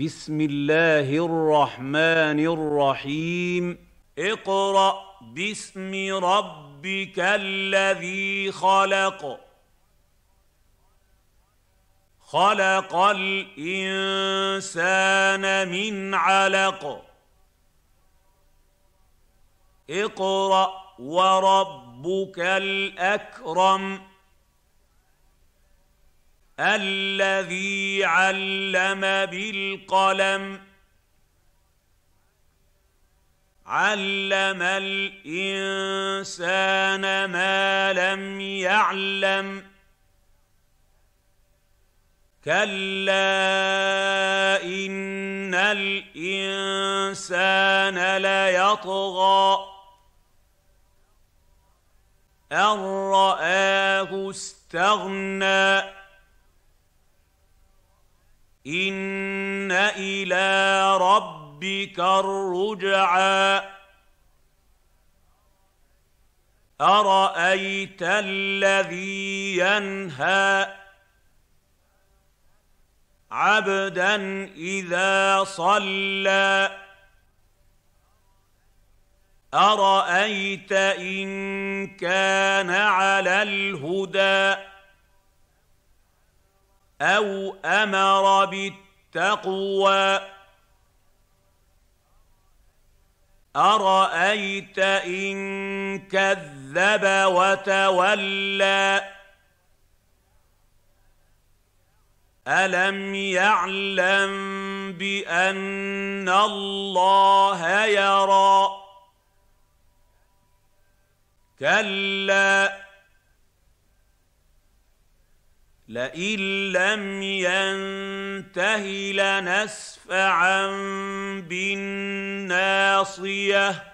بسم الله الرحمن الرحيم اقرا باسم ربك الذي خلق خلق الانسان من علق اقرا وربك الاكرم الذي علم بالقلم علم الانسان ما لم يعلم كلا ان الانسان ليطغى ان راه استغنى إِنَّ إِلَىٰ رَبِّكَ الرُّجْعَىٰ أَرَأَيْتَ الَّذِي يَنْهَىٰ عَبْدًا إِذَا صَلَّىٰ أَرَأَيْتَ إِن كَانَ عَلَى الْهُدَىٰ أو أمر بالتقوى أرأيت إن كذب وتولى ألم يعلم بأن الله يرى كَلَّا لئن لم ينته لنسفعا بالناصيه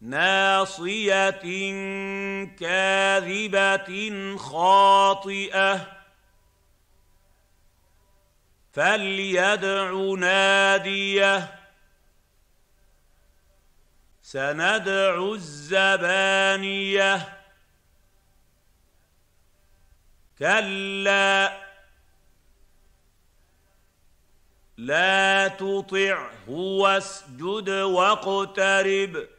ناصيه كاذبه خاطئه فليدع ناديه سندع الزبانيه كلا لا تطعه واسجد واقترب